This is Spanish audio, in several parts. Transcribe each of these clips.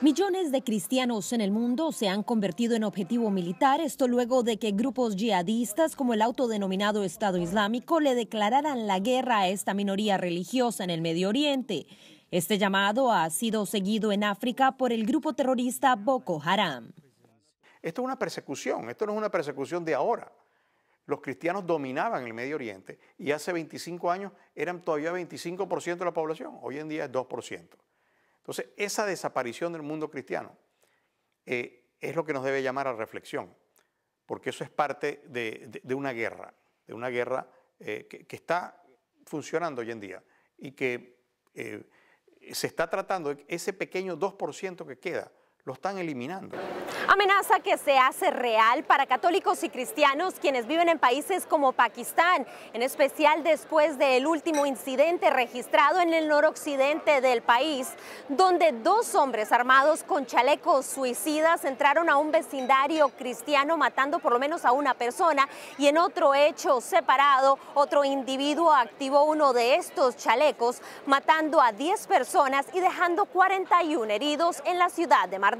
Millones de cristianos en el mundo se han convertido en objetivo militar, esto luego de que grupos yihadistas como el autodenominado Estado Islámico le declararan la guerra a esta minoría religiosa en el Medio Oriente. Este llamado ha sido seguido en África por el grupo terrorista Boko Haram. Esto es una persecución, esto no es una persecución de ahora. Los cristianos dominaban el Medio Oriente y hace 25 años eran todavía 25% de la población, hoy en día es 2%. Entonces, esa desaparición del mundo cristiano eh, es lo que nos debe llamar a reflexión, porque eso es parte de, una guerra, de una guerra eh, que, está funcionando hoy en día y que eh, se está tratando, ese pequeño 2% que queda lo están eliminando. Amenaza que se hace real para católicos y cristianos quienes viven en países como Pakistán, en especial después del último incidente registrado en el noroccidente del país, donde dos hombres armados con chalecos suicidas entraron a un vecindario cristiano matando por lo menos a una persona y en otro hecho separado, otro individuo activó uno de estos chalecos matando a 10 personas y dejando 41 heridos en la ciudad de Mar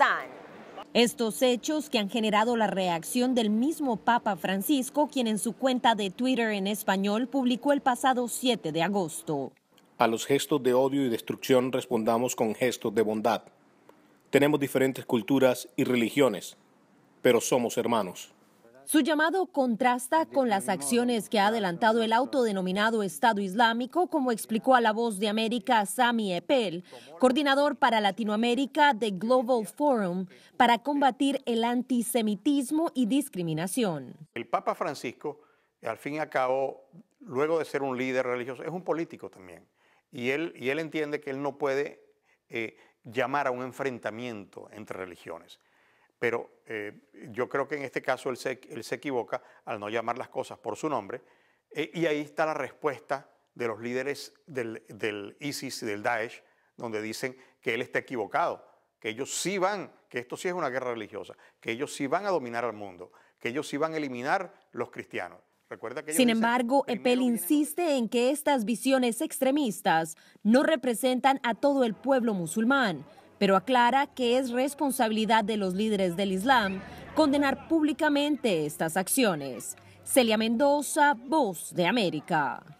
estos hechos que han generado la reacción del mismo Papa Francisco, quien en su cuenta de Twitter en español publicó el pasado 7 de agosto. A los gestos de odio y destrucción respondamos con gestos de bondad. Tenemos diferentes culturas y religiones, pero somos hermanos. Su llamado contrasta con las acciones que ha adelantado el autodenominado Estado Islámico, como explicó a la voz de América Sami Epel, coordinador para Latinoamérica de Global Forum para combatir el antisemitismo y discriminación. El Papa Francisco, al fin y al cabo, luego de ser un líder religioso, es un político también. Y él, entiende que él no puede eh, llamar a un enfrentamiento entre religiones pero eh, yo creo que en este caso él se, equivoca al no llamar las cosas por su nombre, eh, y ahí está la respuesta de los líderes del, ISIS y del Daesh, donde dicen que él está equivocado, que ellos sí van, que esto sí es una guerra religiosa, que ellos sí van a dominar al mundo, que ellos sí van a eliminar los cristianos. Recuerda que Sin embargo, Epel insiste en que estas visiones extremistas no representan a todo el pueblo musulmán, pero aclara que es responsabilidad de los líderes del Islam condenar públicamente estas acciones. Celia Mendoza, Voz de América.